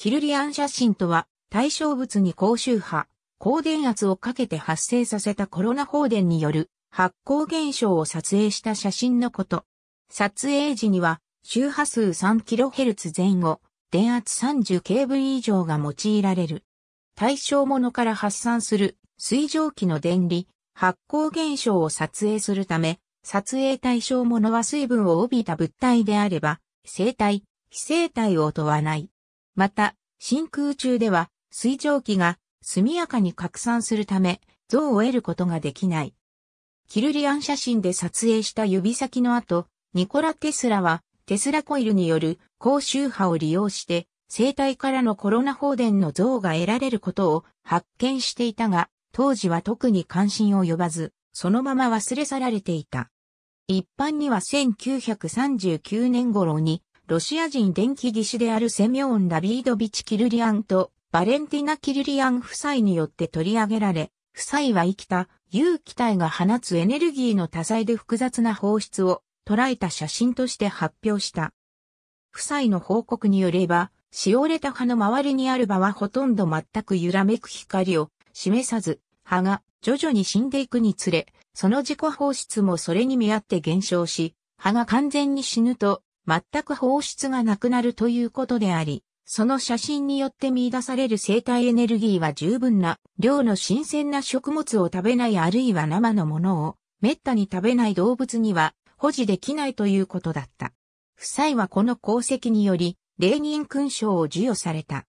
キルリアン写真とは、対象物に高周波、高電圧をかけて発生させたコロナ放電による発光現象を撮影した写真のこと。撮影時には周波数 3kHz 前後、電圧 30kV 以上が用いられる。対象物から発散する水蒸気の電離、発光現象を撮影するため、撮影対象物は水分を帯びた物体であれば、生体、非生体を問わない。また、真空中では水蒸気が速やかに拡散するため、像を得ることができない。キルリアン写真で撮影した指先の後、ニコラ・テスラはテスラコイルによる高周波を利用して生体からのコロナ放電の像が得られることを発見していたが、当時は特に関心を呼ばず、そのまま忘れ去られていた。一般には1939年頃にロシア人電気技師であるセミオーン・ダビードビチ・キルリアンとバレンティナ・キルリアン夫妻によって取り上げられ、夫妻は生きた有機体が放つエネルギーの多彩で複雑な放出を捉えた写真として発表した。夫妻の報告によれば、しおれた葉の周りにある葉はほとんど全く揺らめく光を示さず、葉が徐々に死んでいくにつれ、その自己放出もそれに見合って減少し、葉が完全に死ぬと全く放出がなくなるということであり、その写真によって見出される生体エネルギーは十分な量の新鮮な食物を食べないあるいは生のものを滅多に食べない動物には保持できないということだった。夫妻はこの功績により、レ人勲章を授与された。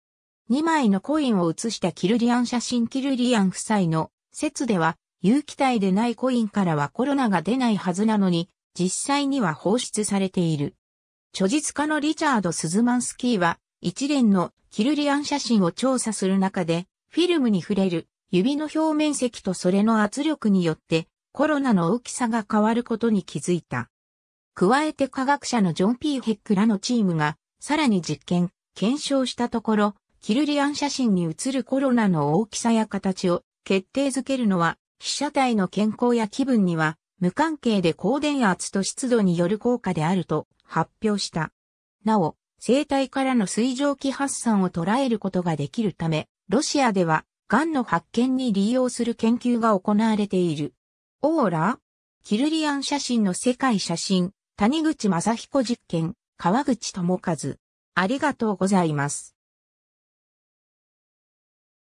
2枚のコインを写したキルリアン写真キルリアン夫妻の説では、有機体でないコインからはコロナが出ないはずなのに、実際には放出されている。著述家のリチャード・スズマンスキーは、一連のキルリアン写真を調査する中で、フィルムに触れる指の表面積とそれの圧力によってコロナの大きさが変わることに気づいた。加えて科学者のジョン・ピー・ヘックらのチームがさらに実験、検証したところ、キルリアン写真に映るコロナの大きさや形を決定づけるのは被写体の健康や気分には無関係で高電圧と湿度による効果であると発表した。なお、生体からの水蒸気発散を捉えることができるため、ロシアでは、癌の発見に利用する研究が行われている。オーラキルリアン写真の世界写真、谷口正彦実験、川口智和。ありがとうございます。